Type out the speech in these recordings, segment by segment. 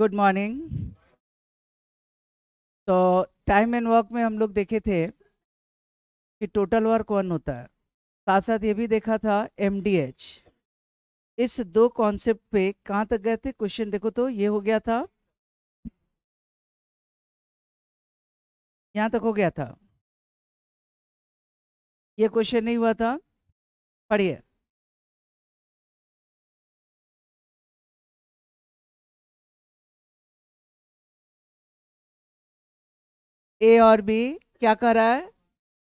Good morning तो time and work में हम लोग देखे थे कि टोटल वर्क वन होता है साथ साथ ये भी देखा था एम इस दो कॉन्सेप्ट पे कहाँ तक गए थे क्वेश्चन देखो तो ये हो गया था यहाँ तक हो गया था ये क्वेश्चन नहीं हुआ था पढ़िए ए और बी क्या कर रहा है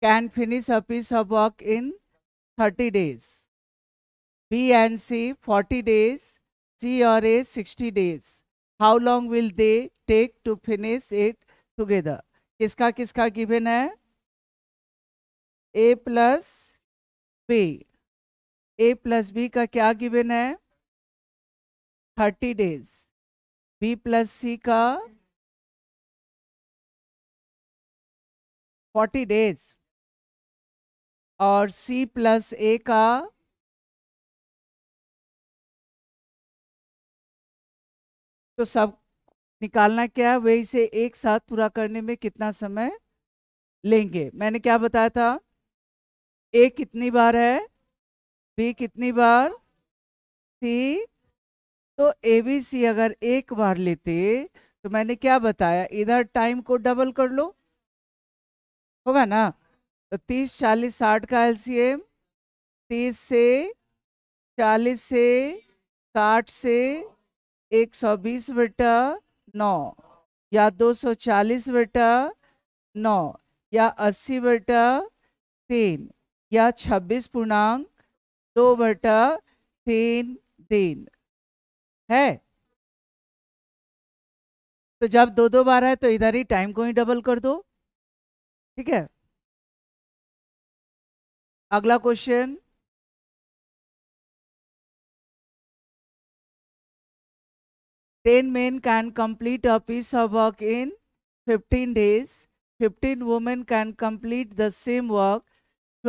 can finish a piece of work in thirty days B and C forty days C और A sixty days how long will they take to finish it together किसका किसका गिवन है A plus B A plus B का क्या given है thirty days B plus C का forty days और C plus ए का तो सब निकालना क्या है वे इसे एक साथ पूरा करने में कितना समय लेंगे मैंने क्या बताया था ए कितनी बार है बी कितनी बार सी तो ए बी सी अगर एक बार लेते तो मैंने क्या बताया इधर टाइम को डबल कर लो होगा ना तो तीस चालीस साठ का एल सी एम तीस से चालीस से साठ से एक सौ बीस बेटा नौ या दो सौ चालीस बेटा नौ या अस्सी बेटा तीन या छब्बीस पूर्णांक दो बटा तीन तीन है तो जब दो दो बार है तो इधर ही टाइम को ही डबल कर दो ठीक है अगला question ten men can complete a piece of work in fifteen days fifteen women can complete the same work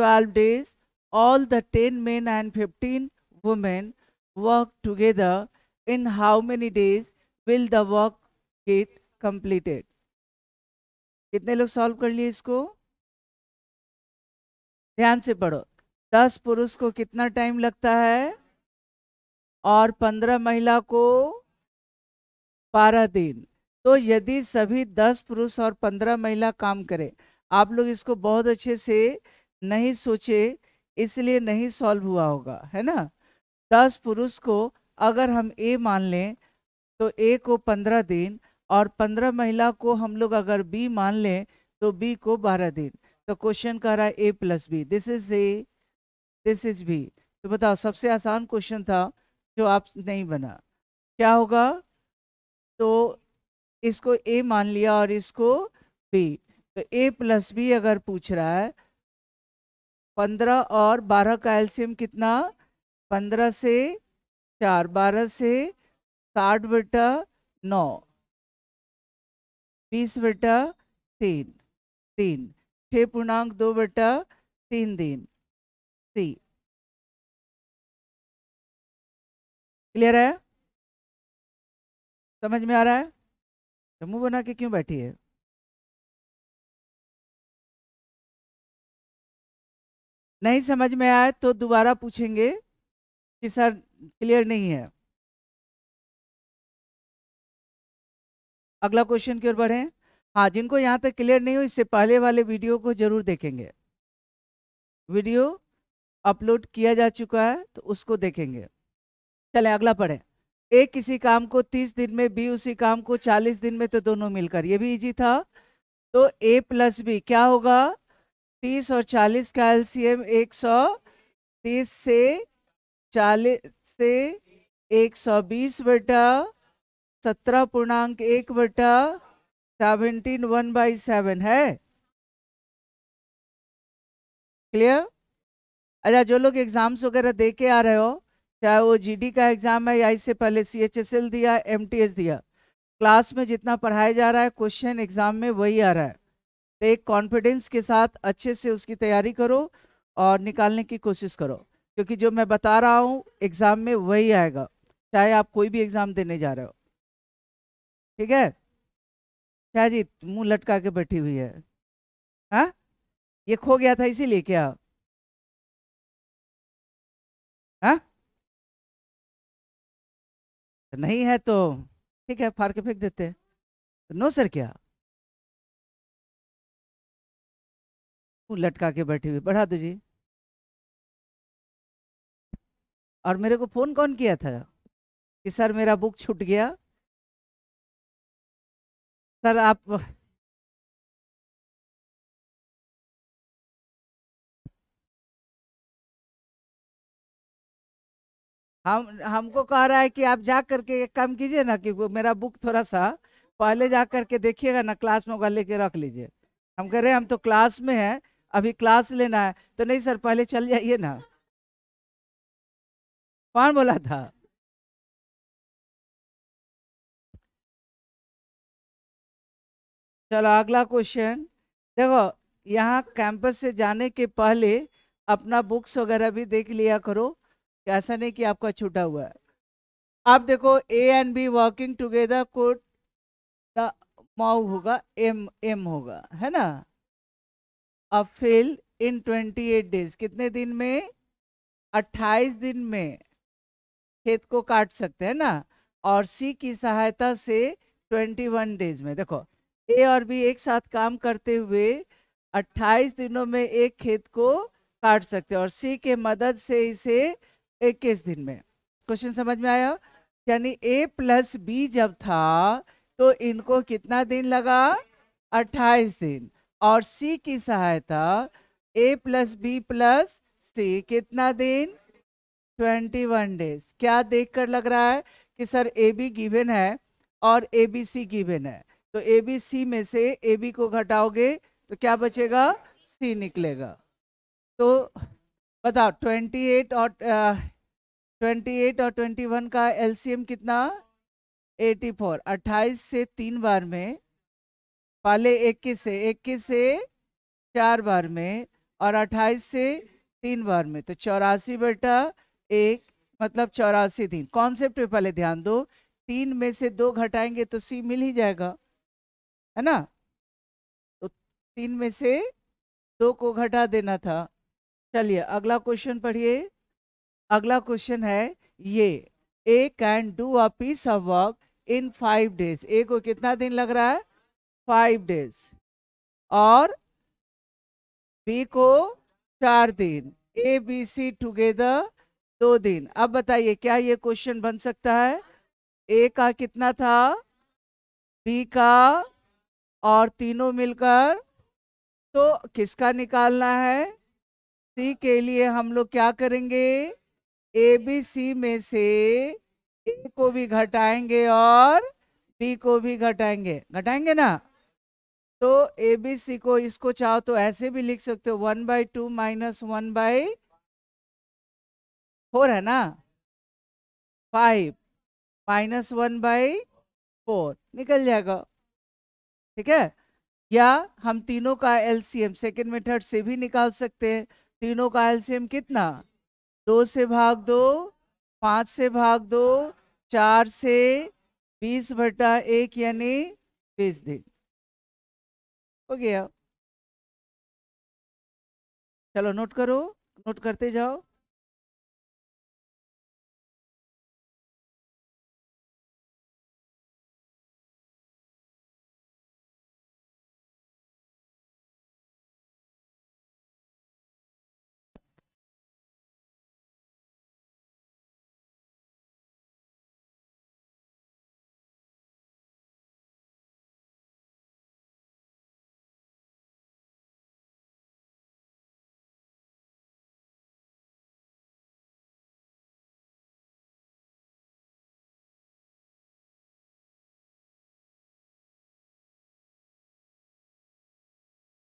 twelve days all the 10 men and 15 women work together in how many days will the work get completed कितने लोग solve कर लिए इसको ध्यान से पढ़ो दस पुरुष को कितना टाइम लगता है और पंद्रह महिला को बारह दिन तो यदि सभी दस पुरुष और पंद्रह महिला काम करें आप लोग इसको बहुत अच्छे से नहीं सोचे इसलिए नहीं सॉल्व हुआ होगा है ना दस पुरुष को अगर हम ए मान लें तो ए को पंद्रह दिन और पंद्रह महिला को हम लोग अगर बी मान लें तो बी को बारह दिन तो क्वेश्चन कह रहा है A plus B this is A this is B तो बताओ सबसे आसान क्वेश्चन था जो आप नहीं बना क्या होगा तो इसको ए मान लिया और इसको बी तो ए प्लस बी अगर पूछ रहा है पंद्रह और बारह का एल्सियम कितना पंद्रह से चार बारह से साठ बेटा नौ बीस बटा तीन तीन छः पूर्णांक दो बटा तीन दिन सी क्लियर है समझ में आ रहा है तो मुंह बना के क्यों बैठी है नहीं समझ में आए तो दोबारा पूछेंगे कि सर क्लियर नहीं है अगला क्वेश्चन की ओर बढ़ें हाँ जिनको यहाँ तक क्लियर नहीं हो इससे पहले वाले वीडियो को जरूर देखेंगे वीडियो अपलोड किया जा चुका है तो उसको देखेंगे चले अगला पढ़ें ए किसी काम को तीस दिन में बी उसी काम को चालीस दिन में तो दोनों मिलकर ये भी इजी था तो ए प्लस बी क्या होगा तीस और चालीस का एलसीएम एक सौ तीस से चालीस से एक सौ बीस बेटा सत्रह पूर्णांक एक बटा सेवनटीन वन बाई सेवन है क्लियर अच्छा जो लोग एग्जाम्स वगैरह दे के आ रहे हो चाहे वो जीडी का एग्जाम है या इससे पहले सीएचएसएल दिया एमटीएस दिया क्लास में जितना पढ़ाया जा रहा है क्वेश्चन एग्जाम में वही आ रहा है तो एक कॉन्फिडेंस के साथ अच्छे से उसकी तैयारी करो और निकालने की कोशिश करो क्योंकि जो मैं बता रहा हूँ एग्ज़ाम में वही आएगा चाहे आप कोई भी एग्ज़ाम देने जा रहे हो ठीक है शाह जी मुंह लटका के बैठी हुई है हाँ ये खो गया था इसीलिए क्या हा? नहीं है तो ठीक है फाड़ के फेंक देते तो नो सर क्या लटका के बैठी हुई बढ़ा दो जी और मेरे को फोन कौन किया था कि सर मेरा बुक छूट गया सर आप हम हमको कह रहा है कि आप जा करके एक काम कीजिए ना कि मेरा बुक थोड़ा सा पहले जा करके देखिएगा ना क्लास में होगा लेके रख लीजिए हम कह रहे हैं हम तो क्लास में हैं अभी क्लास लेना है तो नहीं सर पहले चल जाइए ना कौन बोला था चलो अगला क्वेश्चन देखो यहाँ कैंपस से जाने के पहले अपना बुक्स वगैरह भी देख लिया करो ऐसा नहीं कि आपका छूटा हुआ है आप देखो A and B working together को माउ होगा एम एम होगा है ना अब fail in twenty eight days कितने दिन में अट्ठाईस दिन में खेत को काट सकते हैं ना और सी की सहायता से ट्वेंटी वन डेज में देखो ए और बी एक साथ काम करते हुए 28 दिनों में एक खेत को काट सकते और सी के मदद से इसे इक्कीस दिन में क्वेश्चन समझ में आया यानी ए प्लस बी जब था तो इनको कितना दिन लगा 28 दिन और सी की सहायता A plus B plus C कितना दिन 21 डेज क्या देखकर लग रहा है कि सर ए बी गिवेन है और ए बी सी गिवेन है तो ए बी सी में से ए बी को घटाओगे तो क्या बचेगा सी निकलेगा तो बताओ 28 और ट्वेंटी एट और ट्वेंटी वन का एल कितना एटी फोर अट्ठाईस से तीन बार में पहले इक्कीस से इक्कीस से चार बार में और अट्ठाईस से तीन बार में तो चौरासी बेटा एक मतलब चौरासी दिन कॉन्सेप्ट पे पहले ध्यान दो तीन में से दो घटाएंगे तो सी मिल ही जाएगा है ना तो तीन में से दो को घटा देना था चलिए अगला क्वेश्चन पढ़िए अगला क्वेश्चन है ये A can do a piece of work in five days A को कितना दिन लग रहा है फाइव डेज और बी को चार दिन ए बी सी टुगेदर दो दिन अब बताइए क्या ये क्वेश्चन बन सकता है ए का कितना था बी का और तीनों मिलकर तो किसका निकालना है सी के लिए हम लोग क्या करेंगे ए बी सी में से ए को भी घटाएंगे और बी को भी घटाएंगे घटाएंगे ना तो ए बी सी को इसको चाहो तो ऐसे भी लिख सकते हो one by two minus one by four है ना five minus one by four निकल जाएगा ठीक है या हम तीनों का एलसीएम सेकेंड मेथड से भी निकाल सकते हैं तीनों का एलसीएम कितना दो से भाग दो पाँच से भाग दो चार से बीस बटा एक यानी बीस दिन हो गया चलो नोट करो नोट करते जाओ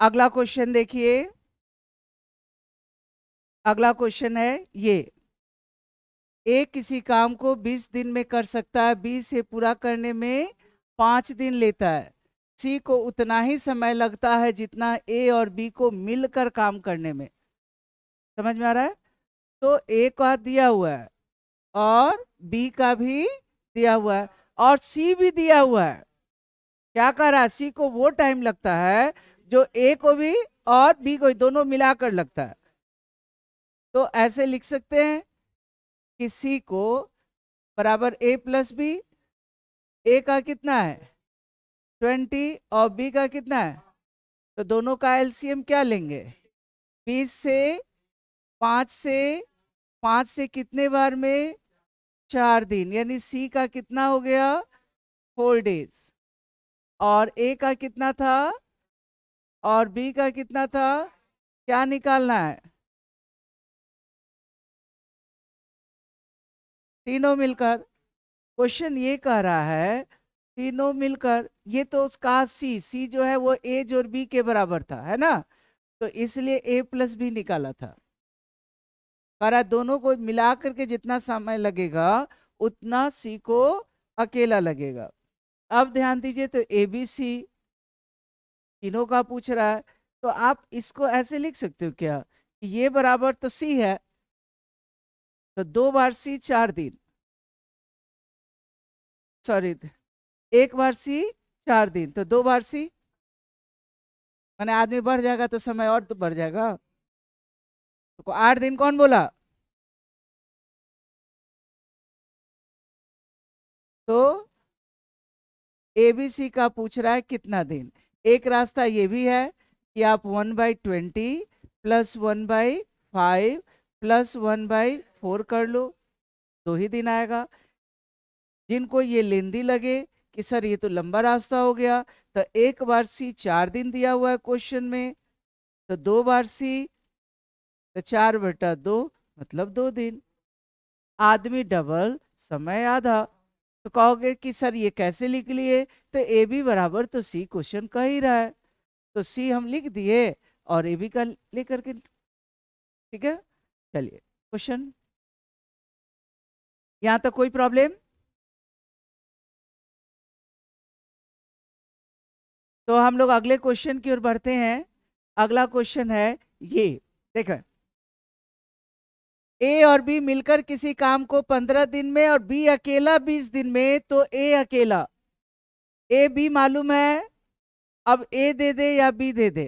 अगला क्वेश्चन देखिए अगला क्वेश्चन है ये एक किसी काम को बीस दिन में कर सकता है बीस से पूरा करने में पांच दिन लेता है सी को उतना ही समय लगता है जितना ए और बी को मिलकर काम करने में समझ में आ रहा है तो ए का दिया हुआ है और बी का भी दिया हुआ है और सी भी दिया हुआ है क्या कह रहा है सी को वो टाइम लगता है जो ए को भी और बी को भी दोनों मिलाकर लगता है तो ऐसे लिख सकते हैं कि सी को बराबर ए प्लस बी ए का कितना है ट्वेंटी और बी का कितना है तो दोनों का एलसीएम क्या लेंगे बीस से पाँच से पाँच से कितने बार में चार दिन यानी सी का कितना हो गया फोर डेज और ए का कितना था और बी का कितना था क्या निकालना है तीनों मिलकर क्वेश्चन ये कह रहा है तीनों मिलकर ये तो उसका सी सी जो है वो ए और बी के बराबर था है ना तो इसलिए ए प्लस बी निकाला था कह दोनों को मिला करके जितना समय लगेगा उतना सी को अकेला लगेगा अब ध्यान दीजिए तो ए बी सी तीनों का पूछ रहा है तो आप इसको ऐसे लिख सकते हो क्या कि ये बराबर तो सी है तो दो बार सी चार दिन सॉरी एक बार सी चार दिन तो दो बार सी मैंने आदमी बढ़ जाएगा तो समय और तो बढ़ जाएगा तो आठ दिन कौन बोला तो एबीसी का पूछ रहा है कितना दिन एक रास्ता ये भी है कि आप one by twenty plus one by five plus one by four कर लो दो ही दिन आएगा जिनको ये लेंदी लगे कि सर ये तो लंबा रास्ता हो गया तो एक बार सी चार दिन दिया हुआ है क्वेश्चन में तो दो बार सी तो चार बटा दो मतलब दो दिन आदमी डबल समय आधा तो कहोगे कि सर ये कैसे लिख लिए तो ए बी बराबर तो सी क्वेश्चन कह ही रहा है तो सी हम लिख दिए और ए बी का लेकर के ठीक है चलिए क्वेश्चन यहाँ तक कोई प्रॉब्लम तो हम लोग अगले क्वेश्चन की ओर बढ़ते हैं अगला क्वेश्चन है ये देखें ए और बी मिलकर किसी काम को पंद्रह दिन में और बी अकेला बीस दिन में तो ए अकेला ए बी मालूम है अब ए दे दे या बी दे दे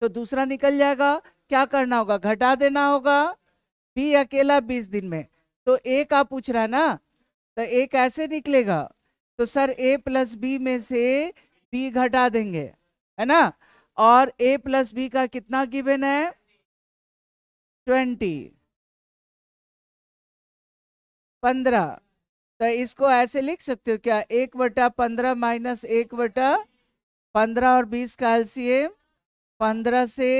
तो दूसरा निकल जाएगा क्या करना होगा घटा देना होगा बी अकेला बीस दिन में तो ए का पूछ रहा है ना तो ए कैसे निकलेगा तो सर ए प्लस बी में से बी घटा देंगे है ना और ए प्लस बी का कितना गिवन है ट्वेंटी पंद्रह तो इसको ऐसे लिख सकते हो क्या एक बटा पंद्रह माइनस एक बटा पंद्रह और बीस का एलसीएम पंद्रह से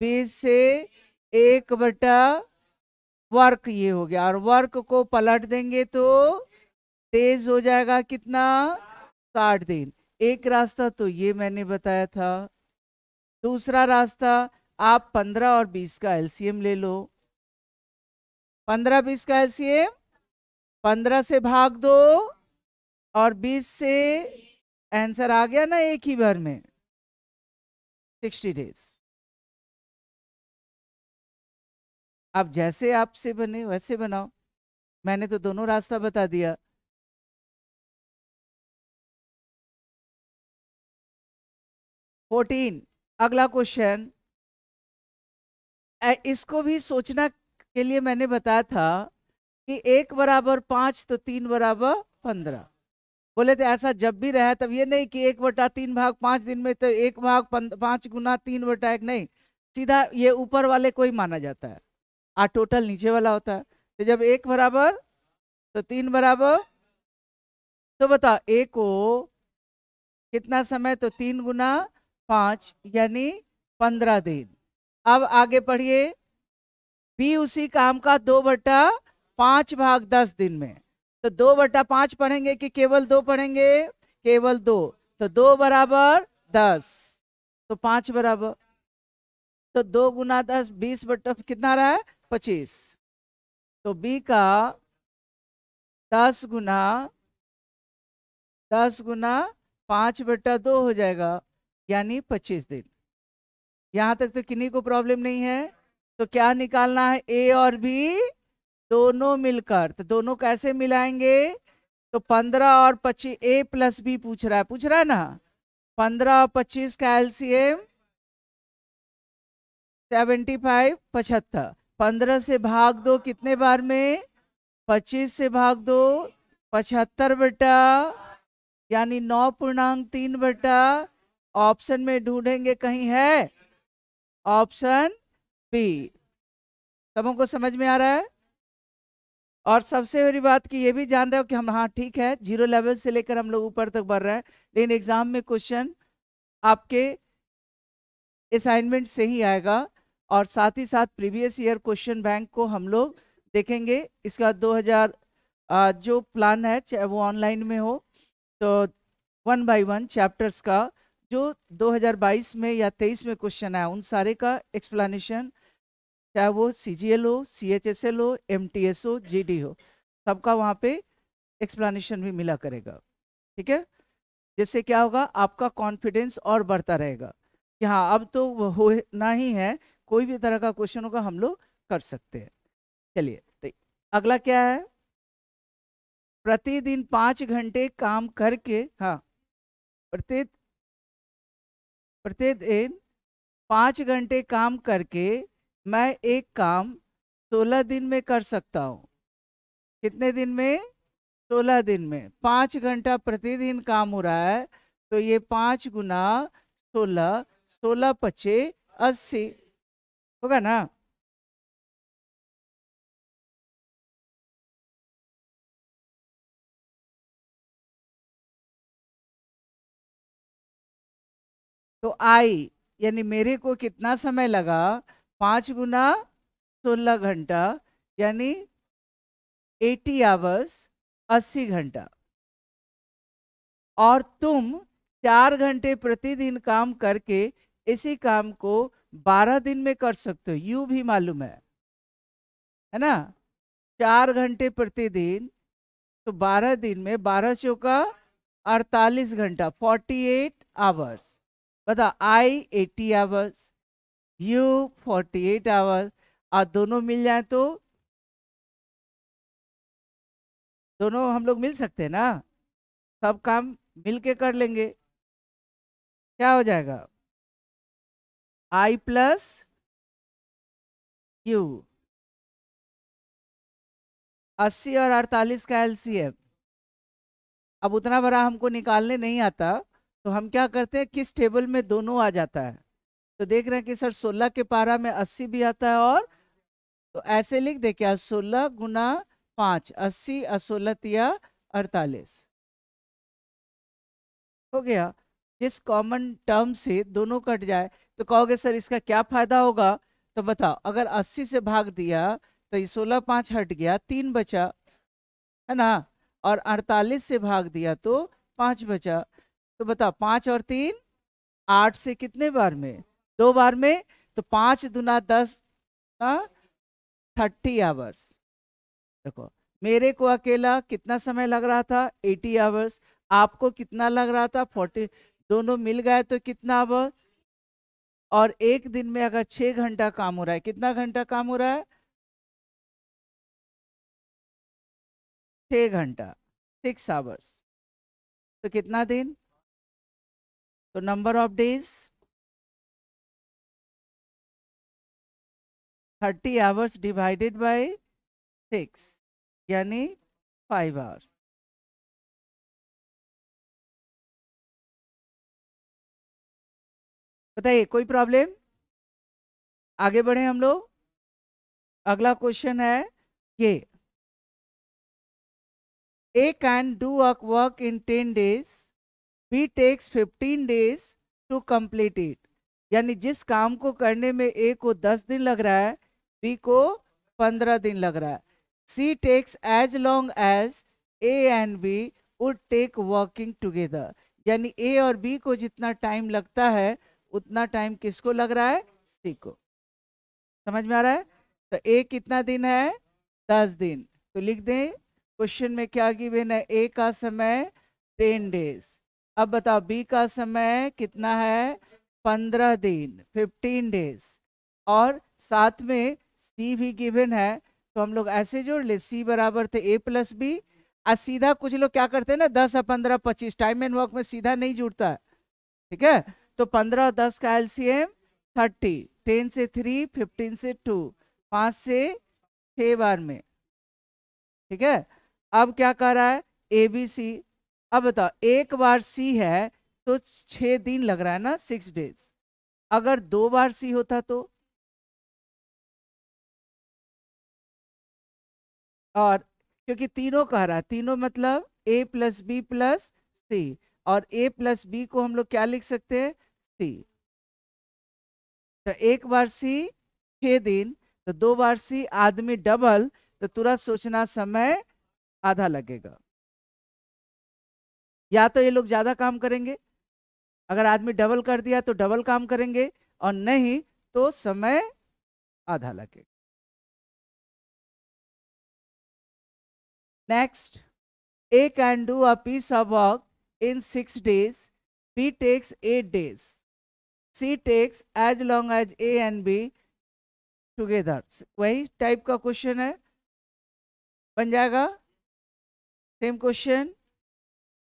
बीस से एक बटा वर्क ये हो गया और वर्क को पलट देंगे तो तेज हो जाएगा कितना साठ दिन एक रास्ता तो ये मैंने बताया था दूसरा रास्ता आप पंद्रह और बीस का एलसीएम ले लो पंद्रह बीस का एलसीएम पंद्रह से भाग दो और बीस से आंसर आ गया ना एक ही भर में सिक्सटी डेज आप जैसे आपसे बने वैसे बनाओ मैंने तो दोनों रास्ता बता दिया फोर्टीन अगला क्वेश्चन इसको भी सोचना के लिए मैंने बताया था कि एक बराबर पांच तो तीन बराबर पंद्रह बोले तो ऐसा जब भी रहा तब ये नहीं कि एक बटा तीन भाग पांच दिन में तो एक भाग पांच गुना तीन बटा एक नहीं सीधा ये ऊपर वाले को ही माना जाता है आ टोटल नीचे वाला होता है तो जब एक बराबर तो तीन बराबर तो बताओ एक को कितना समय तो तीन गुना पांच यानी पंद्रह दिन अब आगे पढ़िए बी उसी काम का दो बटा पांच भाग दस दिन में तो दो बटा पांच पढ़ेंगे कि केवल दो पढ़ेंगे केवल दो तो दो बराबर दस तो पांच बराबर तो दो गुना दस बीस बटा कितना रहा है पच्चीस तो बी का दस गुना दस गुना पांच बटा दो हो जाएगा यानी पच्चीस दिन यहां तक तो किन्हीं को प्रॉब्लम नहीं है तो क्या निकालना है ए और बी दोनों मिलकर तो दोनों कैसे मिलाएंगे तो पंद्रह और पच्चीस ए प्लस बी पूछ रहा है पूछ रहा है ना पंद्रह और पच्चीस का एलसीएम सेवेंटी फाइव पचहत्तर पंद्रह से भाग दो कितने बार में पच्चीस से भाग दो पचहत्तर बटा यानी नौ पूर्णांक तीन बटा ऑप्शन में ढूंढेंगे कहीं है ऑप्शन बी सबों को समझ में आ रहा है और सबसे बड़ी बात कि ये भी जान रहे हो कि हम हाँ ठीक है जीरो लेवल से लेकर हम लोग ऊपर तक बढ़ रहे हैं लेकिन एग्जाम में क्वेश्चन आपके असाइनमेंट से ही आएगा और साथ ही साथ प्रीवियस ईयर क्वेश्चन बैंक को हम लोग देखेंगे इसका 2000 आ, जो प्लान है चाहे वो ऑनलाइन में हो तो वन बाई वन चैप्टर्स का जो 2022 में या 23 में क्वेश्चन आया उन सारे का एक्सप्लानेशन चाहे वो सी जी एल हो सी एच एस एल हो एम टी एस हो जी डी हो सबका वहाँ पे एक्सप्लेनेशन भी मिला करेगा ठीक है जिससे क्या होगा आपका कॉन्फिडेंस और बढ़ता रहेगा कि हाँ अब तो हो ना ही है कोई भी तरह का क्वेश्चन होगा हम लोग कर सकते हैं चलिए तो अगला क्या है प्रतिदिन पाँच घंटे काम करके हाँ प्रत्येक प्रत्येक दिन पाँच घंटे काम करके मैं एक काम सोलह दिन में कर सकता हूँ कितने दिन में सोलह दिन में पाँच घंटा प्रतिदिन काम हो रहा है तो ये पाँच गुना सोलह सोलह पचे अस्सी होगा ना तो आई यानी मेरे को कितना समय लगा पाँच गुना सोलह घंटा यानी एटी आवर्स अस्सी घंटा और तुम चार घंटे प्रतिदिन काम करके इसी काम को बारह दिन में कर सकते हो यू भी मालूम है है ना चार घंटे प्रतिदिन तो बारह दिन में बारह चौका अड़तालीस घंटा फोर्टी एट आवर्स बता I eighty hours you forty eight hour और दोनों मिल जाए तो दोनों हम लोग मिल सकते हैं ना सब काम मिल के कर लेंगे क्या हो जाएगा आई प्लस यू अस्सी और अड़तालीस का एलसीएम अब उतना बड़ा हमको निकालने नहीं आता तो हम क्या करते हैं किस टेबल में दोनों आ जाता है तो देख रहे हैं कि सर सोलह के पारा में अस्सी भी आता है और तो ऐसे लिख दे क्या सोलह गुना पांच अस्सी सोलह अड़तालीस हो गया जिस कॉमन टर्म से दोनों कट जाए तो कहोगे सर इसका क्या फायदा होगा तो बताओ अगर 80 से भाग दिया तो ये सोलह पांच हट गया तीन बचा है ना और 48 से भाग दिया तो पांच बचा तो बताओ पांच और तीन आठ से कितने बार में दो बार में तो पांच दुना दस थर्टी आवर्स देखो मेरे को अकेला कितना समय लग रहा था एटी आवर्स आपको कितना लग रहा था फोर्टी दोनों मिल गए तो कितना आवर्स और एक दिन में अगर छह घंटा काम हो रहा है कितना घंटा काम हो रहा है छ घंटा सिक्स आवर्स तो कितना दिन तो number of days thirty hours divided by six यानी फाइव आवर्स बताइए कोई प्रॉब्लम आगे बढ़े हम लोग अगला क्वेश्चन है ये A can do a work in ten days B takes fifteen days to complete it यानी जिस काम को करने में ए को दस दिन लग रहा है बी को पंद्रह दिन लग रहा है C takes as long as A and B would take working together यानी ए और बी को जितना टाइम लगता है उतना टाइम किसको लग रहा है सी को समझ में आ रहा है तो ए कितना दिन है दस दिन तो लिख दें क्वेश्चन में क्या गिवेन है ए का समय टेन डेज अब बताओ बी का समय कितना है पंद्रह दिन फिफ्टीन डेज और साथ में सी भी गिवन है तो हम लोग ऐसे जोड़ ले सी बराबर थे ए प्लस बी आ सीधा कुछ लोग क्या करते हैं ना दस और पंद्रह पच्चीस टाइम एंड वर्क में सीधा नहीं जुड़ता है ठीक है तो पंद्रह और दस का एलसीएम थर्टी टेन से थ्री फिफ्टीन से टू पाँच से छः बार में ठीक है अब क्या कर रहा है ए बी सी अब बताओ एक बार सी है तो छः दिन लग रहा है ना सिक्स डेज अगर दो बार सी होता तो और क्योंकि तीनों कह रहा है तीनों मतलब A plus B plus C और ए प्लस बी को हम लोग क्या लिख सकते हैं सी तो एक बार सी छह दिन तो दो बार सी आदमी डबल तो तुरंत सोचना समय आधा लगेगा या तो ये लोग ज़्यादा काम करेंगे अगर आदमी डबल कर दिया तो डबल काम करेंगे और नहीं तो समय आधा लगेगा Next, A can do a piece of work in 6 days, B takes 8 days. C takes as long as A and B together. वही type का question है. बन Same question.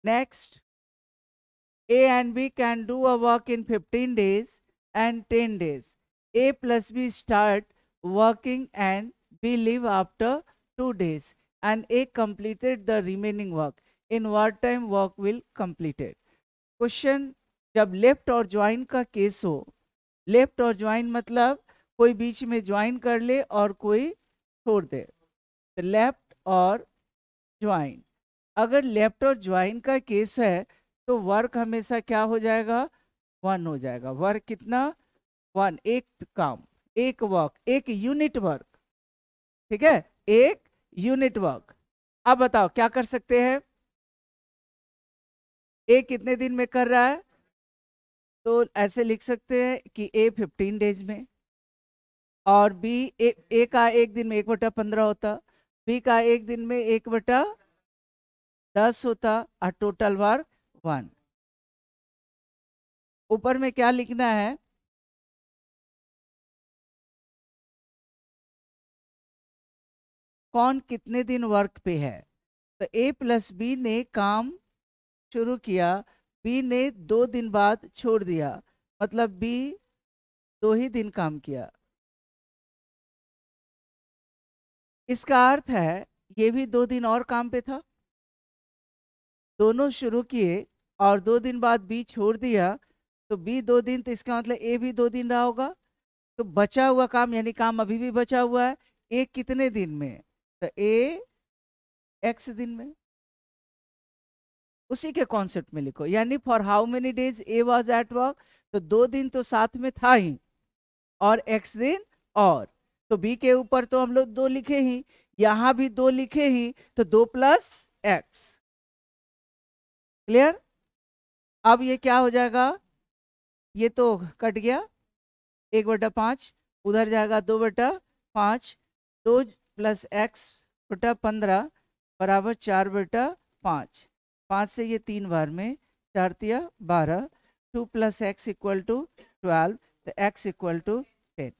Next. A and B can do a work in 15 days and 10 days. A plus B start working and B leave after 2 days. and A completed the remaining work. In wartime, work will completed. Question जब left और join का case हो left और join मतलब कोई बीच में join कर ले और कोई छोड़ दे तो लेफ्ट और ज्वाइन अगर लेफ्ट और ज्वाइन का केस है तो वर्क हमेशा क्या हो जाएगा वन हो जाएगा वर्क कितना वन एक काम एक वर्क एक यूनिट वर्क ठीक है एक यूनिट वर्क अब बताओ क्या कर सकते हैं ए कितने दिन में कर रहा है तो ऐसे लिख सकते हैं कि ए फिफ्टीन डेज में और बी ए, ए का एक दिन में एक बटा पंद्रह होता बी का एक दिन में एक बटा दस होता और टोटल वर्क वन ऊपर में क्या लिखना है कौन कितने दिन वर्क पे है तो ए प्लस बी ने काम शुरू किया बी ने दो दिन बाद छोड़ दिया मतलब बी दो ही दिन काम किया इसका अर्थ है ये भी दो दिन और काम पे था दोनों शुरू किए और दो दिन बाद बी छोड़ दिया तो बी दो दिन तो इसका मतलब ए भी दो दिन रहा होगा तो बचा हुआ काम यानी काम अभी भी बचा हुआ है ए कितने दिन में तो ए एक्स दिन में उसी के कॉन्सेप्ट में लिखो यानी for how many days A was at work तो दो दिन तो साथ में था ही और एक्स दिन और तो बी के ऊपर तो हम लोग दो लिखे ही यहां भी दो लिखे ही तो दो प्लस एक्स क्लियर अब ये क्या हो जाएगा ये तो कट गया एक बटा पांच उधर जाएगा दो बटा पांच दो प्लस एक्स बटा पंद्रह बराबर चार बटा पाँच पाँच से ये तीन बार में चार तिया बारह two plus X equal to twelve तो X equal to ten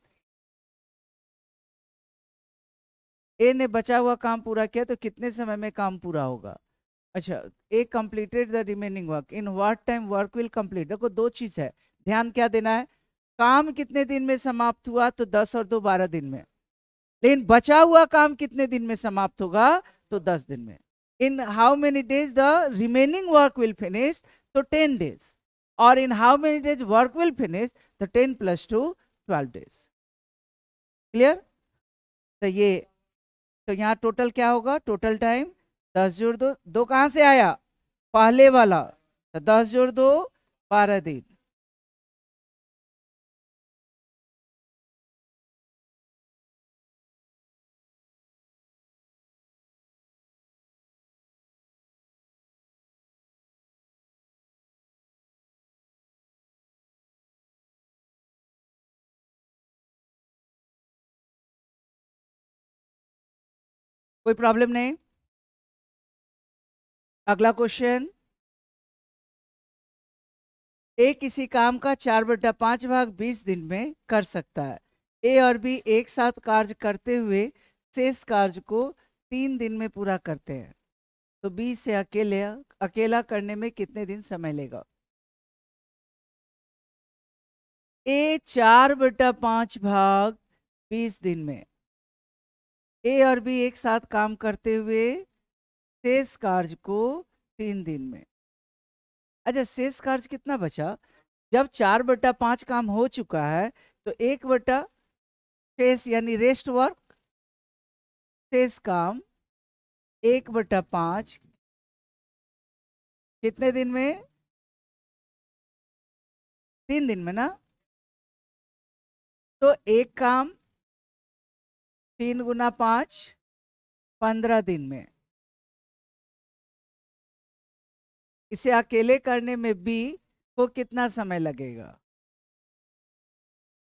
A ने बचा हुआ काम पूरा किया तो कितने समय में काम पूरा होगा अच्छा A completed the remaining work in work time work will complete देखो दो चीज़ है ध्यान क्या देना है काम कितने दिन में समाप्त हुआ तो दस और दो बारह दिन में लेकिन बचा हुआ काम कितने दिन में समाप्त होगा तो दस दिन में in how many days the remaining work will finish तो टेन डेज और in how many days work will finish तो ten plus two twelve days clear तो ये तो यहाँ टोटल क्या होगा टोटल टाइम दस जोड़ दो दो कहाँ से आया पहले वाला तो दस जोड़ दो बारह दिन कोई प्रॉब्लम नहीं अगला क्वेश्चन ए किसी काम का चार बट्टा पांच भाग बीस दिन में कर सकता है ए और बी एक साथ कार्य करते हुए शेष कार्य को तीन दिन में पूरा करते हैं तो बी से अकेले अकेला करने में कितने दिन समय लेगा ए चार बटा पांच भाग बीस दिन में ए और बी एक साथ काम करते हुए शेष कार्य को तीन दिन में अच्छा शेष कार्य कितना बचा जब चार बटा पांच काम हो चुका है तो एक बटा शेष यानी रेस्ट वर्क शेष काम एक बटा पांच कितने दिन में तीन दिन में ना तो एक काम तीन गुना पाँच पंद्रह दिन में इसे अकेले करने में बी को कितना समय लगेगा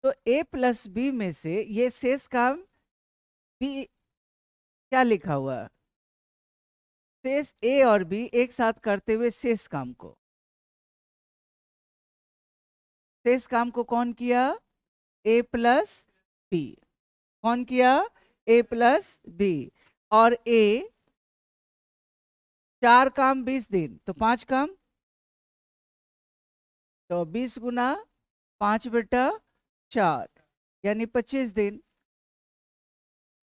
तो ए प्लस बी में से ये शेष काम बी क्या लिखा हुआ शेष ए और बी एक साथ करते हुए शेष काम को शेष काम को कौन किया ए प्लस बी कौन किया ए प्लस बी और ए चार काम बीस दिन तो पांच काम तो बीस गुना पांच बेटा चार यानी पच्चीस दिन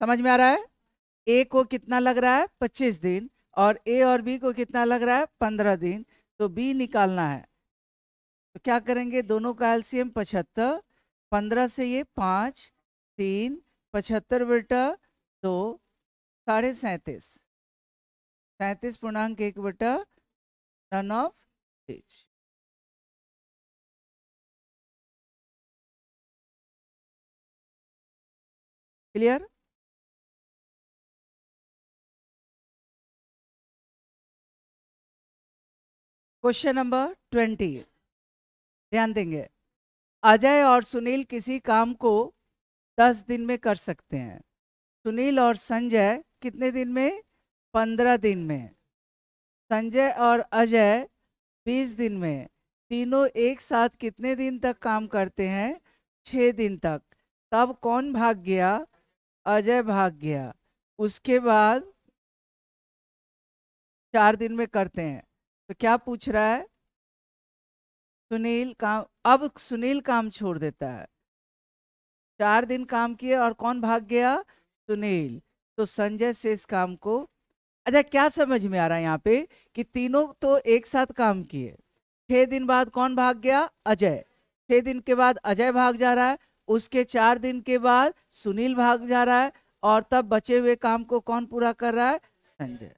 समझ में आ रहा है ए को कितना लग रहा है पच्चीस दिन और ए और बी को कितना लग रहा है पंद्रह दिन तो बी निकालना है तो क्या करेंगे दोनों का एलसीएम पचहत्तर पंद्रह से ये पाँच तीन पचहत्तर बटा दो साढ़े सैंतीस सैंतीस पूर्णांक एक बटा टन ऑफ एज क्लियर क्वेश्चन नंबर ट्वेंटी ध्यान देंगे अजय और सुनील किसी काम को दस दिन में कर सकते हैं सुनील और संजय कितने दिन में पंद्रह दिन में संजय और अजय बीस दिन में तीनों एक साथ कितने दिन तक काम करते हैं छः दिन तक तब कौन भाग गया अजय भाग गया उसके बाद चार दिन में करते हैं तो क्या पूछ रहा है सुनील काम अब सुनील काम छोड़ देता है चार दिन काम किए और कौन भाग गया सुनील तो संजय से इस काम को अच्छा क्या समझ में आ रहा है यहाँ पे कि तीनों तो एक साथ काम किए छह दिन बाद कौन भाग गया अजय छह दिन के बाद अजय भाग जा रहा है उसके चार दिन के बाद सुनील भाग जा रहा है और तब बचे हुए काम को कौन पूरा कर रहा है संजय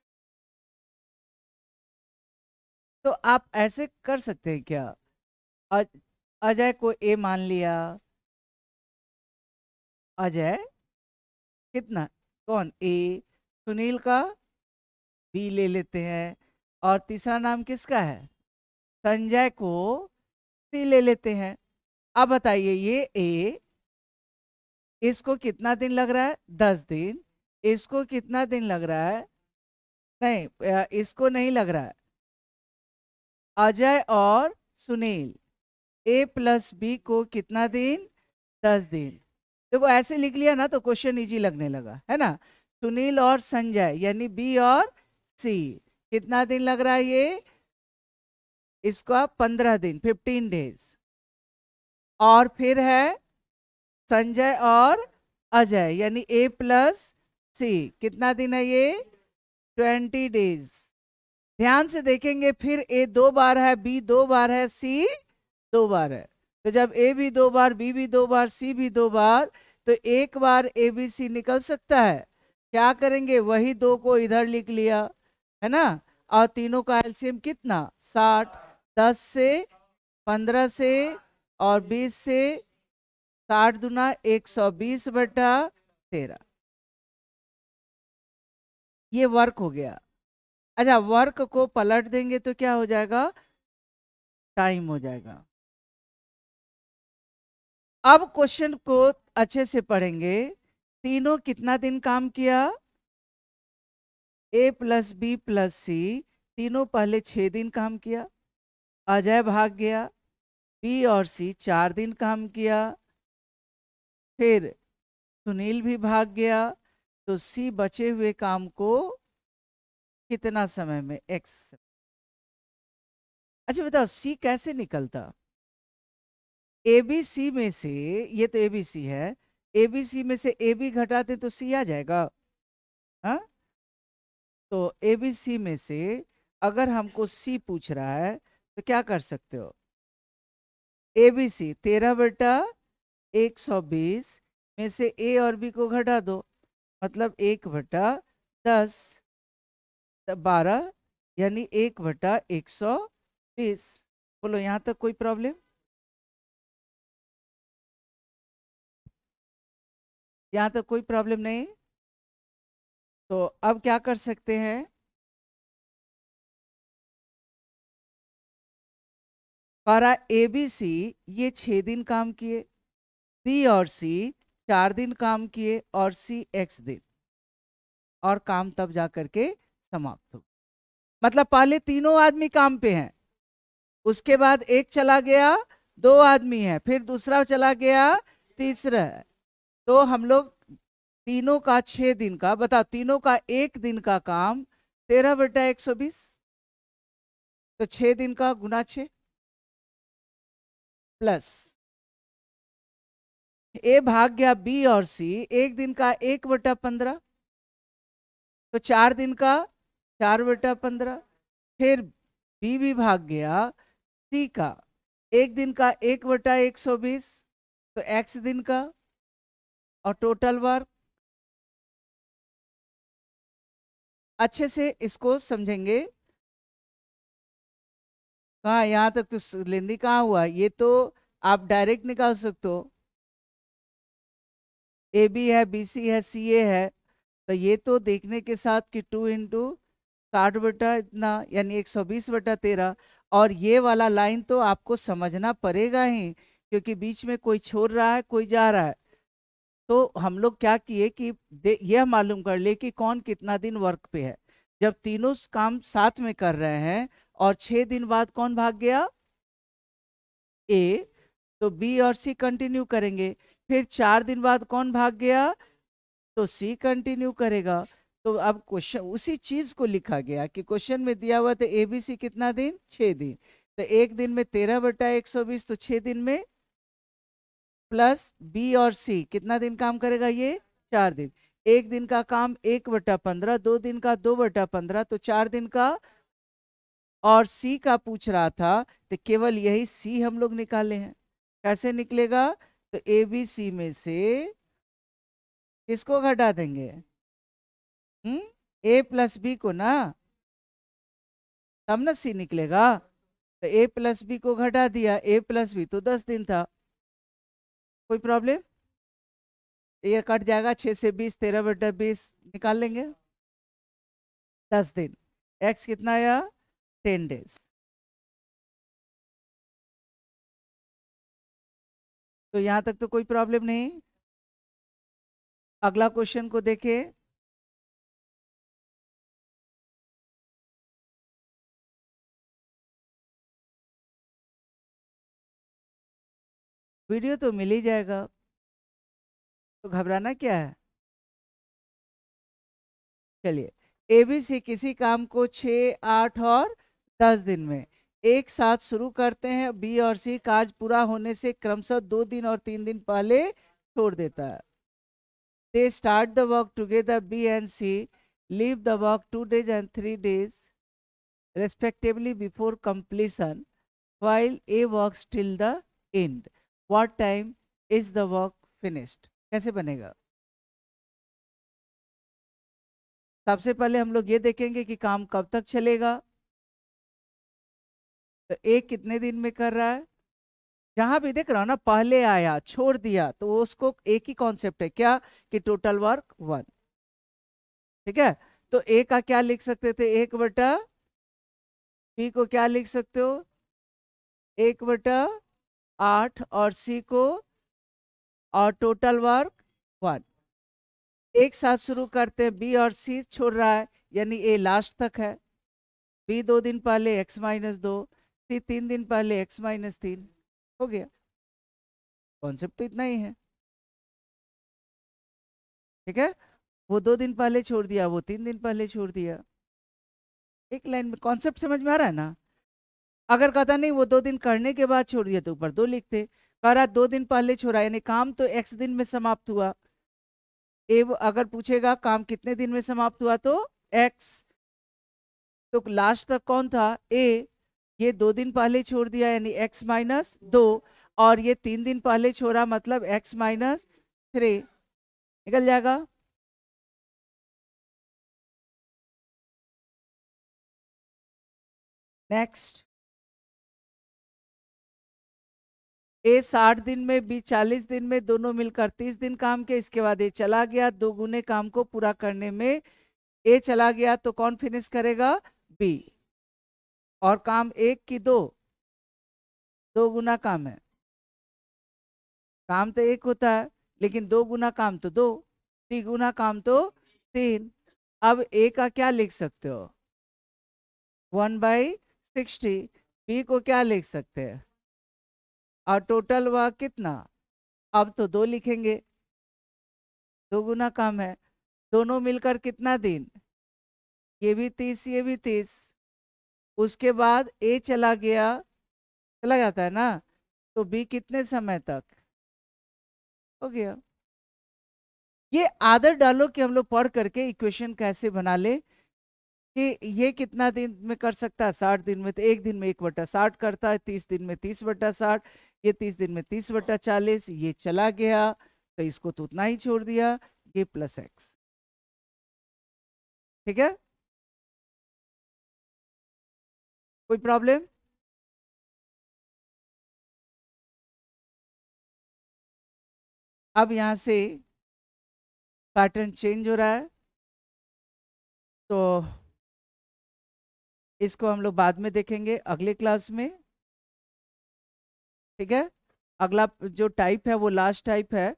तो आप ऐसे कर सकते हैं क्या अजय को ए मान लिया अजय कितना कौन ए सुनील का बी ले लेते हैं और तीसरा नाम किसका है संजय को सी ले लेते हैं अब बताइए ये ए इसको कितना दिन लग रहा है दस दिन इसको कितना दिन लग रहा है नहीं इसको नहीं लग रहा है अजय और सुनील ए प्लस बी को कितना दिन दस दिन देखो ऐसे लिख लिया ना तो क्वेश्चन इजी लगने लगा है ना सुनील और संजय यानी बी और सी कितना दिन लग रहा है ये इसको आप पंद्रह दिन फिफ्टीन डेज और फिर है संजय और अजय यानी ए प्लस सी कितना दिन है ये ट्वेंटी डेज ध्यान से देखेंगे फिर ए दो बार है बी दो बार है सी दो बार है तो जब ए भी दो बार बी भी दो बार सी भी दो बार तो एक बार ए बी सी निकल सकता है क्या करेंगे वही दो को इधर लिख लिया है ना और तीनों का एल्सियम कितना साठ दस से पंद्रह से और बीस से साठ दुना एक सौ बीस बटा तेरह ये वर्क हो गया अच्छा वर्क को पलट देंगे तो क्या हो जाएगा टाइम हो जाएगा अब क्वेश्चन को अच्छे से पढ़ेंगे तीनों कितना दिन काम किया A plus B plus C तीनों पहले छः दिन काम किया अजय भाग गया बी और सी चार दिन काम किया फिर सुनील भी भाग गया तो सी बचे हुए काम को कितना समय में एक्स अच्छा बताओ सी कैसे निकलता एबीसी में से ये तो एबीसी है एबीसी में से ए बी घटाते तो सी आ जाएगा हाँ तो एबीसी में से अगर हमको सी पूछ रहा है तो क्या कर सकते हो एबीसी तेरह बेटा एक सौ बीस में से ए और बी को घटा दो मतलब एक बटा दस तो बारह यानी एक बटा एक सौ बीस बोलो यहाँ तक कोई प्रॉब्लम यहाँ तक कोई प्रॉब्लम नहीं तो अब क्या कर सकते हैं पारा ए बी सी ये छः दिन काम किए बी और सी चार दिन काम किए और सी एक्स दिन और काम तब जा करके समाप्त हो मतलब पहले तीनों आदमी काम पे हैं उसके बाद एक चला गया दो आदमी है फिर दूसरा चला गया तीसरा है तो हम लोग तीनों का छः दिन का बताओ तीनों का एक दिन का काम तेरह बटा एक सौ बीस तो छः दिन का गुना छ प्लस ए भाग गया बी और सी एक दिन का एक बटा पंद्रह तो चार दिन का चार बटा पंद्रह फिर बी भी भाग गया सी का एक दिन का एक बटा एक सौ बीस तो एक्स दिन का और टोटल वर्क अच्छे से इसको समझेंगे कहा यहाँ तक तो लेंदी कहाँ हुआ ये तो आप डायरेक्ट निकाल सकते हो ए बी है बी सी है सी ए है तो ये तो देखने के साथ कि टू इंटू साठ बटा इतना यानी एक सौ बीस बटा तेरह और ये वाला लाइन तो आपको समझना पड़ेगा ही क्योंकि बीच में कोई छोड़ रहा है कोई जा रहा है तो हम लोग क्या किए कि यह मालूम कर ले कि कौन कितना दिन वर्क पे है जब तीनों काम साथ में कर रहे हैं और छह दिन बाद कौन भाग गया ए तो बी और सी कंटिन्यू करेंगे फिर चार दिन बाद कौन भाग गया तो सी कंटिन्यू करेगा तो अब क्वेश्चन उसी चीज को लिखा गया कि क्वेश्चन में दिया हुआ था ए बी सी कितना दिन छह दिन तो एक दिन में तेरह बटा एक सौ बीस तो छह दिन में प्लस बी और सी कितना दिन काम करेगा ये चार दिन एक दिन का काम एक बटा पंद्रह दो दिन का दो बटा पंद्रह तो चार दिन का और सी का पूछ रहा था तो केवल यही सी हम लोग निकाले हैं कैसे निकलेगा तो ए बी सी में से किसको घटा देंगे हम्म ए प्लस बी को ना तब ना सी निकलेगा तो ए प्लस बी को घटा दिया ए प्लस बी तो दस दिन था कोई प्रॉब्लम ये कट जाएगा छः से बीस तेरह बटा बीस निकाल लेंगे दस दिन एक्स कितना आया टेन डेज तो यहाँ तक तो कोई प्रॉब्लम नहीं अगला क्वेश्चन को देखें वीडियो तो मिल ही जाएगा तो घबराना क्या है चलिए एबीसी किसी काम को छ आठ और दस दिन में एक साथ शुरू करते हैं बी और सी कार्य पूरा होने से क्रमशः दो दिन और तीन दिन पहले छोड़ देता है they start the work together B and C leave the work two days and three days respectively before completion while A work till the end what time is the work finished कैसे बनेगा सबसे पहले हम लोग ये देखेंगे कि काम कब तक चलेगा तो एक कितने दिन में कर रहा है जहां भी देख रहा हूं ना पहले आया छोड़ दिया तो उसको एक ही कॉन्सेप्ट है क्या कि टोटल वर्क वन ठीक है तो ए का क्या लिख सकते थे एक बटा बी को क्या लिख सकते हो एक बटा आठ और सी को और टोटल वर्क वन एक साथ शुरू करते हैं बी और सी छोड़ रहा है यानी ए लास्ट तक है बी दो दिन पहले एक्स माइनस दो सी तीन दिन पहले एक्स माइनस तीन हो गया कॉन्सेप्ट तो इतना ही है ठीक है वो दो दिन पहले छोड़ दिया वो तीन दिन पहले छोड़ दिया एक लाइन में कॉन्सेप्ट समझ में आ रहा है ना अगर कहता नहीं वो दो दिन करने के बाद छोड़ दिया तो ऊपर दो लिखते कह रहा दो दिन पहले छोड़ा यानी काम तो एक्स दिन में समाप्त हुआ एव अगर पूछेगा काम कितने दिन में समाप्त हुआ तो एक्स तो लास्ट तक कौन था ए ये दो दिन पहले छोड़ दिया यानी एक्स माइनस दो और ये तीन दिन पहले छोड़ा मतलब एक्स माइनस थ्री निकल जाएगा नेक्स्ट ए साठ दिन में बी चालीस दिन में दोनों मिलकर तीस दिन काम किया इसके बाद ये चला गया दो गुने काम को पूरा करने में ए चला गया तो कौन फिनिश करेगा बी और काम एक की दो दो गुना काम है काम तो एक होता है लेकिन दो गुना काम तो दो तीन गुना काम तो तीन अब ए का क्या लिख सकते हो वन बाई सिक्सटी बी को क्या लिख सकते हैं और टोटल हुआ कितना अब तो दो लिखेंगे दो गुना काम है दोनों मिलकर कितना दिन ये भी तीस ये भी तीस उसके बाद ए चला गया चला जाता है ना तो बी कितने समय तक हो गया ये आदर डालो कि हम लोग पढ़ करके इक्वेशन कैसे बना ले कि ये कितना दिन में कर सकता है साठ दिन में तो एक दिन में एक बटा साठ करता है तीस दिन में तीस बटा साठ ये तीस दिन में तीस बटा चालीस ये चला गया तो इसको तो उतना ही छोड़ दिया ये प्लस एक्स ठीक है कोई प्रॉब्लम अब यहां से पैटर्न चेंज हो रहा है तो इसको हम लोग बाद में देखेंगे अगले क्लास में ठीक है अगला जो टाइप है वो लास्ट टाइप है